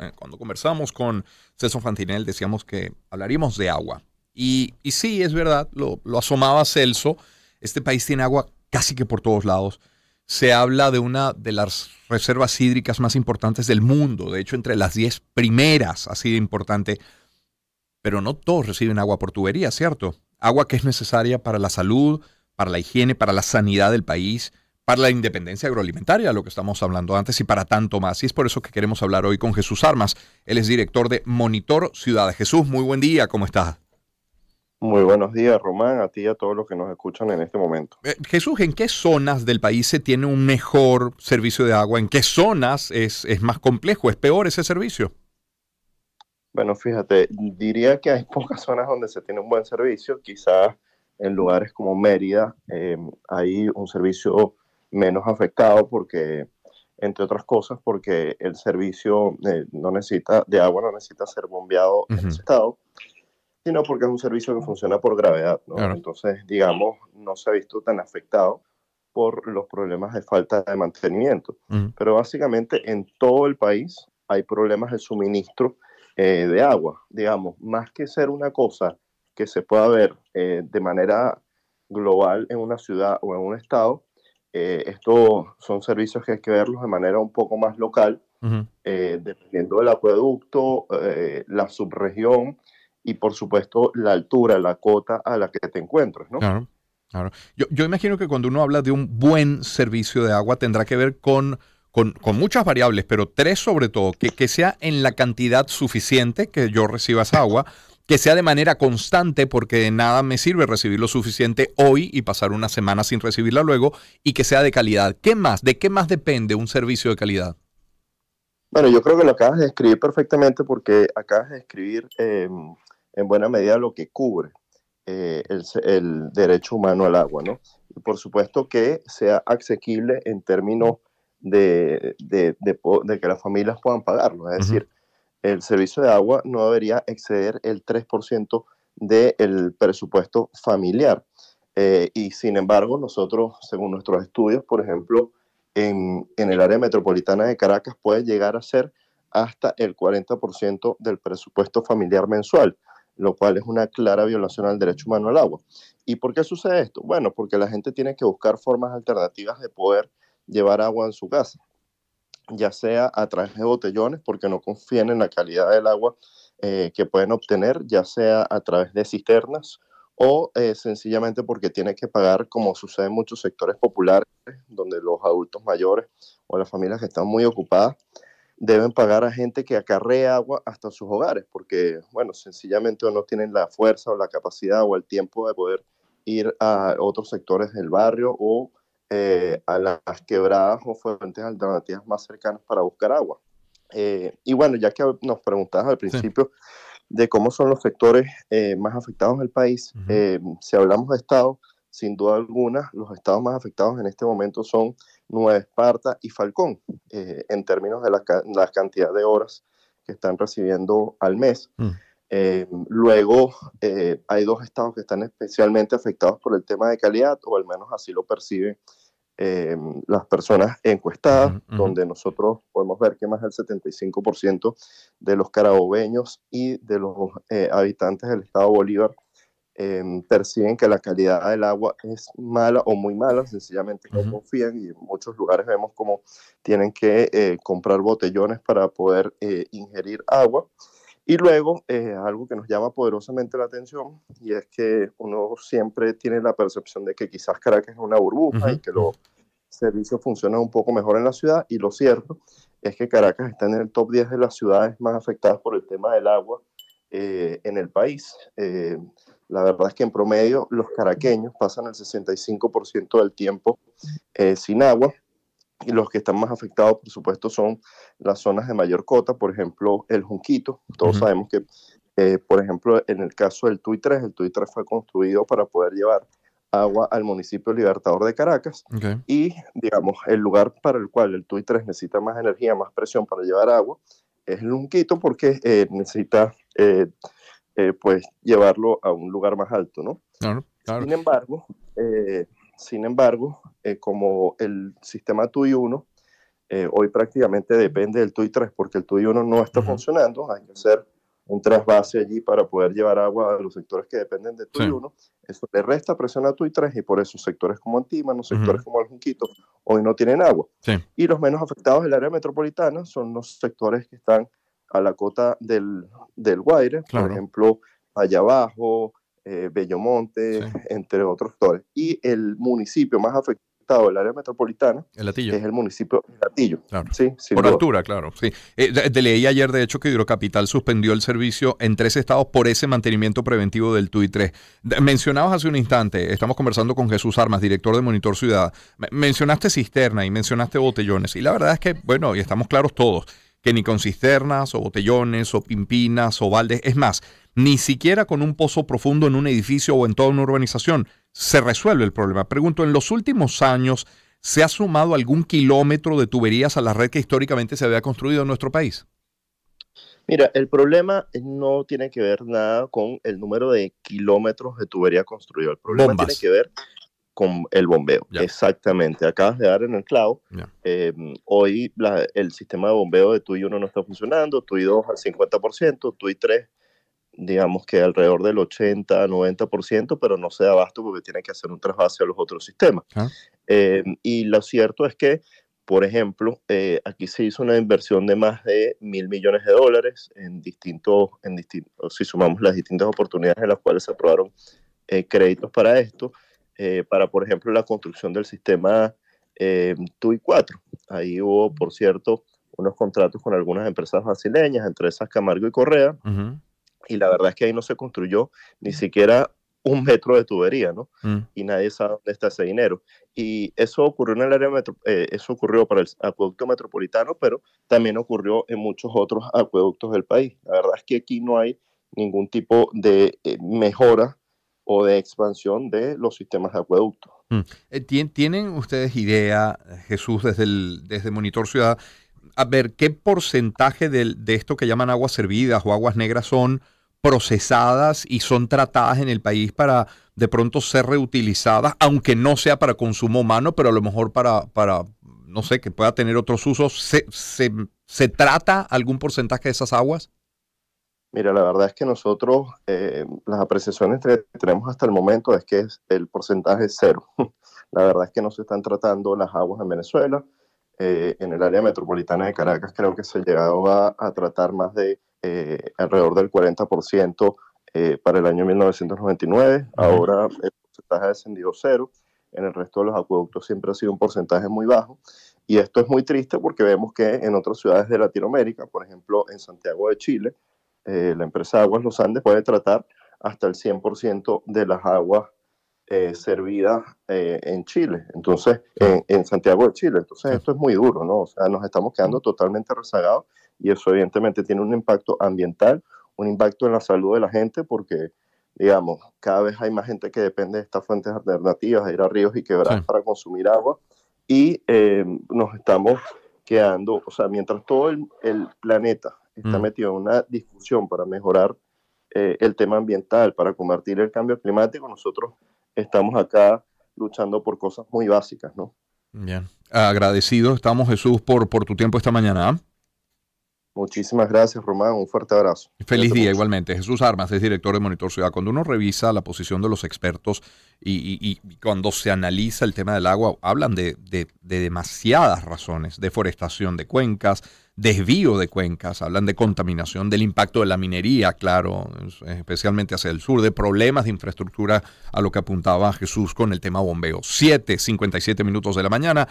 Eh, cuando conversamos con Celso Fantinel decíamos que hablaríamos de agua. Y, sí, es verdad, lo, asomaba Celso, este país tiene agua casi que por todos lados. Se habla de una de las reservas hídricas más importantes del mundo, de hecho entre las 10 primeras, ha sido importante. Pero no todos reciben agua por tubería, ¿cierto? Agua que es necesaria para la salud, para la higiene, para la sanidad del país la independencia agroalimentaria, lo que estamos hablando antes, y para tanto más. Y es por eso que queremos hablar hoy con Jesús Armas. Él es director de Monitor Ciudad. Jesús, muy buen día, ¿cómo estás? Muy buenos días, Román, a ti y a todos los que nos escuchan en este momento. Eh, Jesús, ¿en qué zonas del país se tiene un mejor servicio de agua? ¿En qué zonas es, más complejo, es peor ese servicio? Bueno, fíjate, diría que hay pocas zonas donde se tiene un buen servicio. Quizás en lugares como Mérida eh, hay un servicio menos afectado porque, entre otras cosas, porque el servicio eh, no necesita, de agua no necesita ser bombeado en el estado, sino porque es un servicio que funciona por gravedad, ¿no? Entonces, digamos, no se ha visto tan afectado por los problemas de falta de mantenimiento. Pero básicamente en todo el país hay problemas de suministro eh, de agua, digamos, más que ser una cosa que se pueda ver eh, de manera global en una ciudad o en un estado, eh, estos son servicios que hay que verlos de manera un poco más local, eh, dependiendo del acueducto, eh, la subregión y por supuesto la altura, la cota a la que te encuentres, ¿no? Claro, Yo, imagino que cuando uno habla de un buen servicio de agua tendrá que ver con con, muchas variables, pero tres sobre todo, que, que, sea en la cantidad suficiente que yo reciba esa agua, que sea de manera constante porque de nada me sirve recibir lo suficiente hoy y pasar una semana sin recibirla luego y que sea de calidad. ¿Qué más? ¿De qué más depende un servicio de calidad? Bueno, yo creo que lo acabas de describir perfectamente porque acabas de escribir em, en buena medida lo que cubre eh, el, derecho humano al agua, ¿no? Y por supuesto que sea asequible en términos de, que las familias puedan pagarlo, es decir, el servicio de agua no debería exceder el 3% del presupuesto familiar. Eh, y sin embargo, nosotros, según nuestros estudios, por ejemplo, en, en el área metropolitana de Caracas puede llegar a ser hasta el 40% del presupuesto familiar mensual, lo cual es una clara violación al derecho humano al agua. ¿Y por qué sucede esto? Bueno, porque la gente tiene que buscar formas alternativas de poder llevar agua en su casa ya sea a través de botellones, porque no confían en la calidad del agua eh, que pueden obtener, ya sea a través de cisternas o eh, sencillamente porque tienen que pagar, como sucede en muchos sectores populares, donde los adultos mayores o las familias que están muy ocupadas deben pagar a gente que acarrea agua hasta sus hogares, porque, bueno, sencillamente no tienen la fuerza o la capacidad o el tiempo de poder ir a otros sectores del barrio o eh, a las quebradas o fuentes alternativas más cercanas para buscar agua. Eh, y bueno, ya que nos preguntabas al principio de cómo son los sectores eh, más afectados del país, si hablamos de Estado, sin duda alguna, los estados más afectados en este momento son Nueva Esparta y Falcón, en términos de la, cantidad de horas que están recibiendo al mes. Mm. Eh, luego, eh, hay dos estados que están especialmente afectados por el tema de calidad, o al menos así lo perciben eh, las personas encuestadas, donde nosotros podemos ver que más del 75% de los carabobeños y de los habitantes del estado Bolívar perciben que la calidad del agua es mala o muy mala, sencillamente no confían y en muchos lugares vemos como tienen que comprar botellones para poder ingerir agua. Y luego, eh, algo que nos llama poderosamente la atención, y es que uno siempre tiene la percepción de que quizás Caracas es una burbuja y que los servicios funcionan un poco mejor en la ciudad, y lo cierto es que Caracas está en el top 10 de las ciudades más afectadas por el tema del agua eh, en el país. Eh, la verdad es que en promedio los caraqueños pasan el 65% del tiempo sin agua y los que están más afectados, por supuesto, son las zonas de mayor cota, por ejemplo, el Junquito. Todos sabemos que, eh, por ejemplo, en el caso del TUI 3, el TUI 3 fue construido para poder llevar agua al municipio Libertador de Caracas. Y, digamos, el lugar para el cual el TUI 3 necesita más energía, más presión para llevar agua, es el Junquito porque eh, necesita, eh, pues, llevarlo a un lugar más alto, ¿no? Sin embargo, sin embargo, eh, como el sistema TUI 1, eh, hoy prácticamente depende del TUI 3, porque el TUI 1 no está funcionando, hay que hacer un trasvase allí para poder llevar agua a los sectores que dependen de TUI 1. Eso le resta presión a TUI 3 y por eso sectores como Antímano, sectores como Aljunquito hoy no tienen agua. Y los menos afectados del área metropolitana son los sectores que están a la cota del, del Guaire, por ejemplo, allá abajo, eh, Bellomonte, entre otros sectores. Y el municipio más afectado el área metropolitana el es el municipio de Latillo. por altura, claro. Sí. Eh, leí ayer, de hecho, que Hidrocapital suspendió el servicio en tres estados por ese mantenimiento preventivo del TUI 3. mencionabas hace un instante, estamos conversando con Jesús Armas, director de Monitor Ciudad. Mencionaste cisterna y mencionaste botellones. Y la verdad es que, bueno, y estamos claros todos que ni con cisternas o botellones o pimpinas o baldes, es más, ni siquiera con un pozo profundo en un edificio o en toda una urbanización se resuelve el problema. Pregunto, en los últimos años, ¿se ha sumado algún kilómetro de tuberías a la red que históricamente se había construido en nuestro país? Mira, el problema no tiene que ver nada con el número de kilómetros de tubería construido. El problema tiene que ver con el bombeo. Exactamente, acabas de dar en el clavo. Eh, hoy el sistema de bombeo de TUI 1 no está funcionando, TUI 2 al 50%, TUI 3 digamos que alrededor del 80, 90%, pero no se da abasto porque tiene que hacer un trasvase a los otros sistemas. Ah. Eh, y lo cierto es que, por ejemplo, eh, aquí se hizo una inversión de más de mil millones de dólares en distintos, en distintos si sumamos las distintas oportunidades en las cuales se aprobaron eh, créditos para esto, para, por ejemplo, la construcción del sistema TUI 4. Ahí hubo, por cierto, unos contratos con algunas empresas brasileñas, entre esas Camargo y Correa y la verdad es que ahí no se construyó ni mm. siquiera un metro de tubería, ¿no? Mm. Y nadie sabe dónde está ese dinero. Y eso ocurrió en el área, metro, eh, eso ocurrió para el acueducto metropolitano, pero también ocurrió en muchos otros acueductos del país. La verdad es que aquí no hay ningún tipo de eh, mejora o de expansión de los sistemas de acueductos. Mm. Eh, ¿Tienen ustedes idea, Jesús, desde, el, desde Monitor Ciudad, a ver qué porcentaje de, esto que llaman aguas servidas o aguas negras son procesadas y son tratadas en el país para de pronto ser reutilizadas, aunque no sea para consumo humano, pero a lo mejor para, no sé, que pueda tener otros usos. ¿Se, trata algún porcentaje de esas aguas? Mira, la verdad es que nosotros eh, las apreciaciones que tenemos hasta el momento es que el porcentaje es cero. La verdad es que no se están tratando las aguas en Venezuela eh, en el área metropolitana de Caracas creo que se ha llegado a tratar más de eh, alrededor del 40% eh, para el año 1999, ahora el porcentaje ha descendido cero, en el resto de los acueductos siempre ha sido un porcentaje muy bajo. Y esto es muy triste porque vemos que en otras ciudades de Latinoamérica, por ejemplo en Santiago de Chile, la empresa Aguas Los Andes puede tratar hasta el 100% de las aguas eh, servida eh, en Chile, entonces, en, Santiago de Chile. Entonces, esto es muy duro, ¿no? O sea, nos estamos quedando mm. totalmente rezagados y eso evidentemente tiene un impacto ambiental, un impacto en la salud de la gente, porque, digamos, cada vez hay más gente que depende de estas fuentes alternativas, de ir a ríos y quebrar para consumir agua, y eh, nos estamos quedando, o sea, mientras todo el, planeta está mm. metido en una discusión para mejorar eh, el tema ambiental, para combatir el cambio climático, nosotros estamos acá luchando por cosas muy básicas, ¿no? Bien. Agradecido estamos, Jesús, por, por tu tiempo esta mañana. ¿ah? Muchísimas gracias, Román. Un fuerte abrazo. Feliz día igualmente. Jesús Armas es director de Monitor Ciudad. Cuando uno revisa la posición de los expertos y, cuando se analiza el tema del agua, hablan de, de demasiadas razones, deforestación de cuencas, desvío de cuencas, hablan de contaminación, del impacto de la minería, claro, especialmente hacia el sur, de problemas de infraestructura, a lo que apuntaba Jesús con el tema bombeo. 7, 57 minutos de la mañana,